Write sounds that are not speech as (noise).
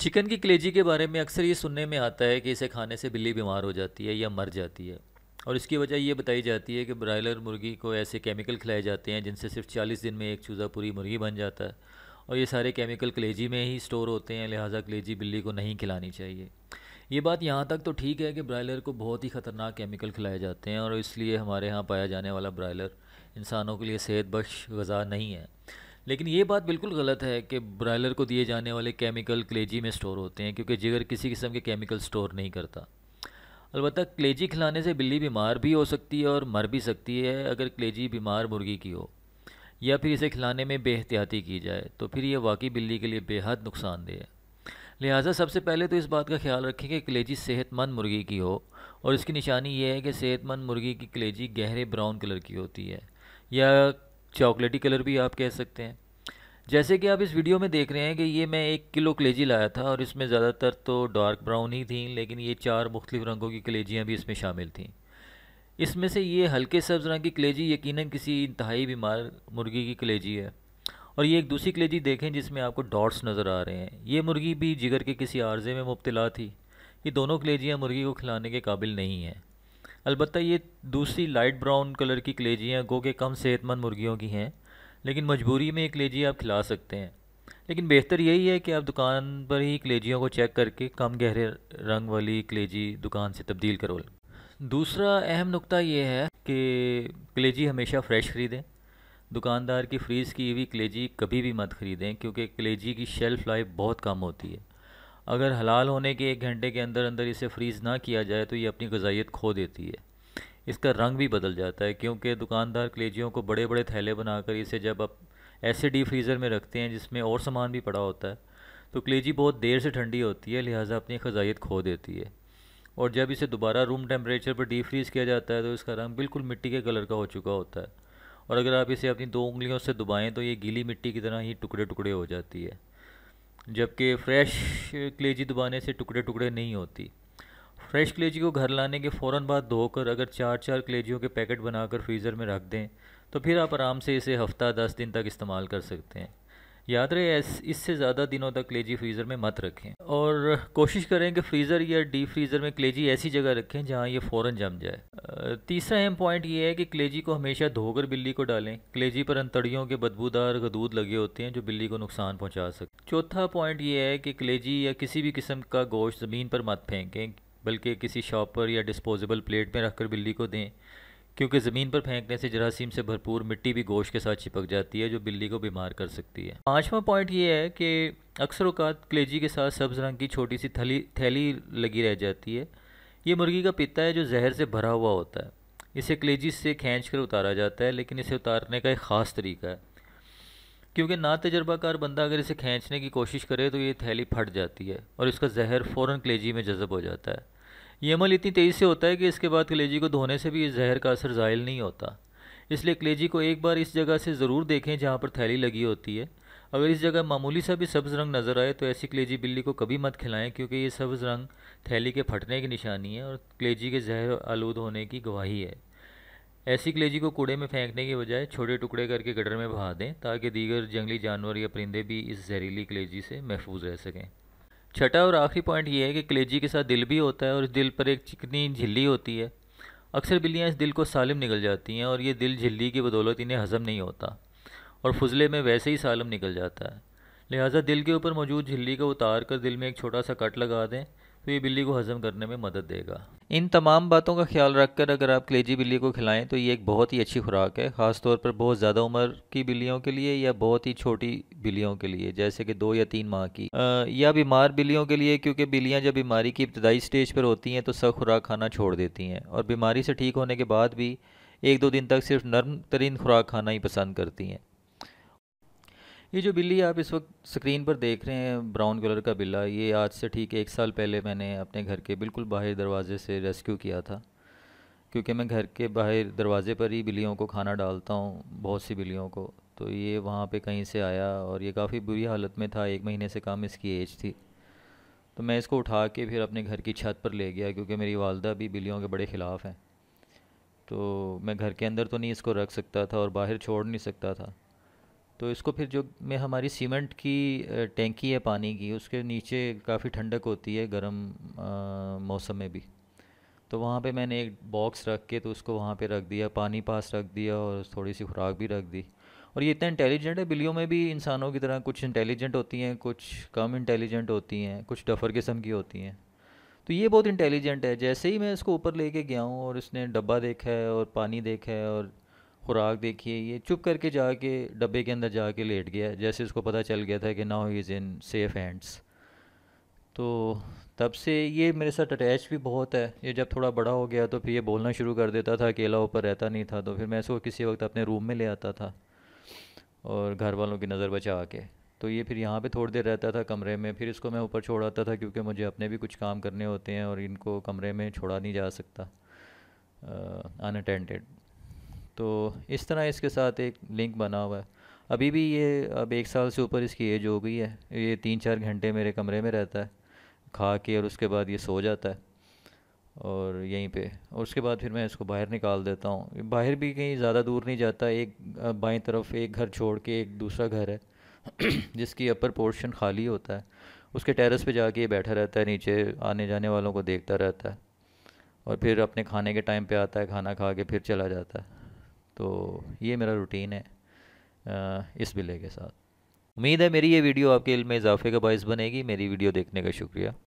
chicken की कलेजी के बारे में अक्सर ये सुनने में आता है कि इसे खाने से बिल्ली बीमार हो जाती है या मर जाती है और इसकी वजह ये बताई जाती है कि ब्रायलर मुर्गी को ऐसे केमिकल खिलाए जाते हैं जिनसे सिर्फ 40 दिन में एक चूज़ा पूरी मुर्गी बन जाता है और ये सारे केमिकल कलेजी में ही स्टोर होते हैं लिहाजा कलेजी बिल्ली को नहीं खिलानी चाहिए ये बात यहाँ तक तो ठीक है कि ब्रायलर को बहुत ही ख़तरनाक केमिकल खिलाए जाते हैं और इसलिए हमारे यहाँ पाया जाने वाला ब्रायलर इंसानों के लिए सेहत बख्श गज़ा नहीं है लेकिन ये बात बिल्कुल गलत है कि ब्रायलर को दिए जाने वाले केमिकल क्लेजी में स्टोर होते हैं क्योंकि जिगर किसी किस्म के केमिकल स्टोर नहीं करता अलबत् क्लेजी खिलाने से बिल्ली बीमार भी हो सकती है और मर भी सकती है अगर क्लेजी बीमार मुर्गी की हो या फिर इसे खिलाने में बेहतियाती की जाए तो फिर ये वाकई बिल्ली के लिए बेहद नुकसानदेह है लिहाजा सबसे पहले तो इस बात का ख्याल रखें कि कलेजी सेहतमंद मुर्गी की हो और इसकी निशानी यह है कि सेहतमंद मुर्गी की कलेजी गहरे ब्राउन कलर की होती है या चॉकलेटी कलर भी आप कह सकते हैं जैसे कि आप इस वीडियो में देख रहे हैं कि ये मैं एक किलो कलेजी लाया था और इसमें ज़्यादातर तो डार्क ब्राउन ही थी लेकिन ये चार मुख्तलिफ रंगों की कलेजियाँ भी इसमें शामिल थी इसमें से ये हल्के सब्ज़ रंग की कलेजी यकीन किसी इंतहाई बीमार मुर्गी की कलेजी है और ये एक दूसरी कलेजी देखें जिसमें आपको डॉट्स नज़र आ रहे हैं ये मुर्गी भी जिगर के किसी आर्जे में मुबतला थी ये दोनों कलेजियाँ मुर्गी को खिलाने के काबिल नहीं हैं अलबत्त ये दूसरी लाइट ब्राउन कलर की कलेजियाँ गो के कम सेहतमंद मुर्गियों की हैं लेकिन मजबूरी में ये कलेजी आप खिला सकते हैं लेकिन बेहतर यही है कि आप दुकान पर ही कलेजियों को चेक करके कम गहरे रंग वाली कलेजी दुकान से तब्दील करो दूसरा अहम नुक्ता ये है कि कलेजी हमेशा फ्रेश ख़रीदें दुकानदार की फ्रीज़ की हुई कलेजी कभी भी मत ख़रीदें क्योंकि कलेजी की शेल्फ़ लाइफ बहुत कम होती है अगर हलाल होने के एक घंटे के अंदर अंदर इसे फ्रीज़ ना किया जाए तो ये अपनी गजाइत खो देती है इसका रंग भी बदल जाता है क्योंकि दुकानदार कलेजियों को बड़े बड़े थैले बनाकर इसे जब आप ऐसे डी फ्रीज़र में रखते हैं जिसमें और सामान भी पड़ा होता है तो कलेजी बहुत देर से ठंडी होती है लिहाजा अपनी गजाइत खो देती है और जब इसे दोबारा रूम टेम्परेचर पर डी फ्रीज़ किया जाता है तो इसका रंग बिल्कुल मिट्टी के कलर का हो चुका होता है और अगर आप इसे अपनी दो उंगलियों से दबाएं तो ये गीली मिट्टी की तरह ही टुकड़े टुकड़े हो जाती है जबकि फ्रेश कलेजी दबाने से टुकड़े टुकड़े नहीं होती फ्रेश कलेजी को घर लाने के फ़ौर बाद धोकर अगर चार चार कलेजियों के पैकेट बनाकर फ्रीज़र में रख दें तो फिर आप आराम से इसे हफ़्ता दस दिन तक इस्तेमाल कर सकते हैं याद रहे इससे ज़्यादा दिनों तक क्लेजी फ्रीज़र में मत रखें और कोशिश करें कि फ्रीज़र या डी फ्रीज़र में क्लेजी ऐसी जगह रखें जहाँ ये फ़ौरन जम जाए तीसरा अहम पॉइंट ये है कि क्लेजी को हमेशा धोकर बिल्ली को डालें क्लेजी पर अंतड़ियों के बदबूदार गदूद लगे होते हैं जो बिल्ली को नुकसान पहुँचा सकते चौथा पॉइंट ये है कि क्लेजी या किसी भी किस्म का गोश्त ज़मीन पर मत फेंकें बल्कि किसी शॉपर या डिस्पोजेबल प्लेट में रखकर बिल्ली को दें क्योंकि ज़मीन पर फेंकने से जरासीम से भरपूर मिट्टी भी गोश्त के साथ चिपक जाती है जो बिल्ली को बीमार कर सकती है पाँचवा पॉइंट ये है कि अक्सर अवकात कलेजी के साथ सब्ज़ रंग की छोटी सी थली थैली लगी रह जाती है ये मुर्गी का पिता है जो जहर से भरा हुआ होता है इसे कलेजी से खींच कर उतारा जाता है लेकिन इसे उतारने का एक ख़ास तरीका है क्योंकि ना तजर्बाकार बंदा अगर इसे खींचने की कोशिश करे तो ये थैली फट जाती है और इसका जहर फ़ौर कलेजी में जज़ब हो जाता है ये अमल इतनी तेज़ी से होता है कि इसके बाद कलेजी को धोने से भी इस जहर का असर ज़ायल नहीं होता इसलिए कलेजी को एक बार इस जगह से ज़रूर देखें जहाँ पर थैली लगी होती है अगर इस जगह मामूली सा भी सब्ज़ रंग नज़र आए तो ऐसी कलेजी बिल्ली को कभी मत खिलाएं क्योंकि ये सब्ज़ रंग थैली के फटने की निशानी है और कलेजी के जहर आलूद होने की गवाही है ऐसी कलेजी को कूड़े में फेंकने के बजाय छोटे टुकड़े करके गटर में बहा दें ताकि दीगर जंगली जानवर या परिंदे भी इस जहरीली कलेजी से महफूज रह सकें छठा और आखिरी पॉइंट ये है कि कलेजी के साथ दिल भी होता है और इस दिल पर एक चिकनी झिल्ली होती है अक्सर बिल्लियाँ इस दिल को सालम निकल जाती हैं और ये दिल झिल्ली की बदौलत इन्हें हज़म नहीं होता और फजले में वैसे ही सालम निकल जाता है लिहाजा दिल के ऊपर मौजूद झिल्ली को उतार कर दिल में एक छोटा सा कट लगा दें तो ये बिल्ली को हजम करने में मदद देगा इन तमाम बातों का ख्याल रखकर अगर आप कलेजी बिल्ली को खिलाएं तो ये एक बहुत ही अच्छी खुराक है ख़ास तौर पर बहुत ज़्यादा उम्र की बिल्लियों के लिए या बहुत ही छोटी बिल्लियों के लिए जैसे कि दो या तीन माह की आ, या बीमार बिल्लियों के लिए क्योंकि बिल्लियाँ जब बीमारी की इब्तदाई स्टेज पर होती हैं तो सख्त खुराक खाना छोड़ देती हैं और बीमारी से ठीक होने के बाद भी एक दो दिन तक सिर्फ नर्म तरीन खुराक खाना ही पसंद करती हैं ये जो बिल्ली आप इस वक्त स्क्रीन पर देख रहे हैं ब्राउन कलर का बिल्ला ये आज से ठीक एक साल पहले मैंने अपने घर के बिल्कुल बाहर दरवाजे से रेस्क्यू किया था क्योंकि मैं घर के बाहर दरवाजे पर ही बिल्लियों को खाना डालता हूँ बहुत सी बिल्लियों को तो ये वहाँ पे कहीं से आया और ये काफ़ी बुरी हालत में था एक महीने से कम इसकी एज थी तो मैं इसको उठा के फिर अपने घर की छत पर ले गया क्योंकि मेरी वालदा भी बिल्लियों के बड़े ख़िलाफ़ हैं तो मैं घर के अंदर तो नहीं इसको रख सकता था और बाहर छोड़ नहीं सकता था तो इसको फिर जो में हमारी सीमेंट की टैंकी है पानी की उसके नीचे काफ़ी ठंडक होती है गर्म मौसम में भी तो वहाँ पे मैंने एक बॉक्स रख के तो उसको वहाँ पे रख दिया पानी पास रख दिया और थोड़ी सी खुराक भी रख दी और ये इतना इंटेलिजेंट है बिलियों में भी इंसानों की तरह कुछ इंटेलिजेंट होती हैं कुछ कम इंटेलिजेंट होती हैं कुछ डफर किस्म की होती हैं तो ये बहुत इंटेलिजेंट है जैसे ही मैं इसको ऊपर लेके गया हूँ और इसने डब्बा देखा है और पानी देखा है और खुराक देखिए ये चुप करके जाके डब्बे के अंदर जाके लेट गया जैसे उसको पता चल गया था कि now is in safe hands तो तब से ये मेरे साथ अटैच भी बहुत है ये जब थोड़ा बड़ा हो गया तो फिर ये बोलना शुरू कर देता था अकेला ऊपर रहता नहीं था तो फिर मैं इसको किसी वक्त अपने रूम में ले आता था और घर वालों की नज़र बचा के तो ये फिर यहाँ पे थोड़ी देर रहता था कमरे में फिर इसको मैं ऊपर छोड़ आता था क्योंकि मुझे अपने भी कुछ काम करने होते हैं और इनको कमरे में छोड़ा नहीं जा सकता अनअटेंडेड तो इस तरह इसके साथ एक लिंक बना हुआ है अभी भी ये अब एक साल से ऊपर इसकी एज हो गई है ये तीन चार घंटे मेरे कमरे में रहता है खा के और उसके बाद ये सो जाता है और यहीं पे और उसके बाद फिर मैं इसको बाहर निकाल देता हूँ बाहर भी कहीं ज़्यादा दूर नहीं जाता एक बाई तरफ एक घर छोड़ के एक दूसरा घर है (clears throat) जिसकी अपर पोर्शन खाली होता है उसके टेरेस पे जाके ये बैठा रहता है नीचे आने जाने वालों को देखता रहता है और फिर अपने खाने के टाइम पे आता है खाना खा के फिर चला जाता है तो ये मेरा रूटीन है इस बिले के साथ उम्मीद है मेरी ये वीडियो आपके में इजाफे का बायस बनेगी मेरी वीडियो देखने का शुक्रिया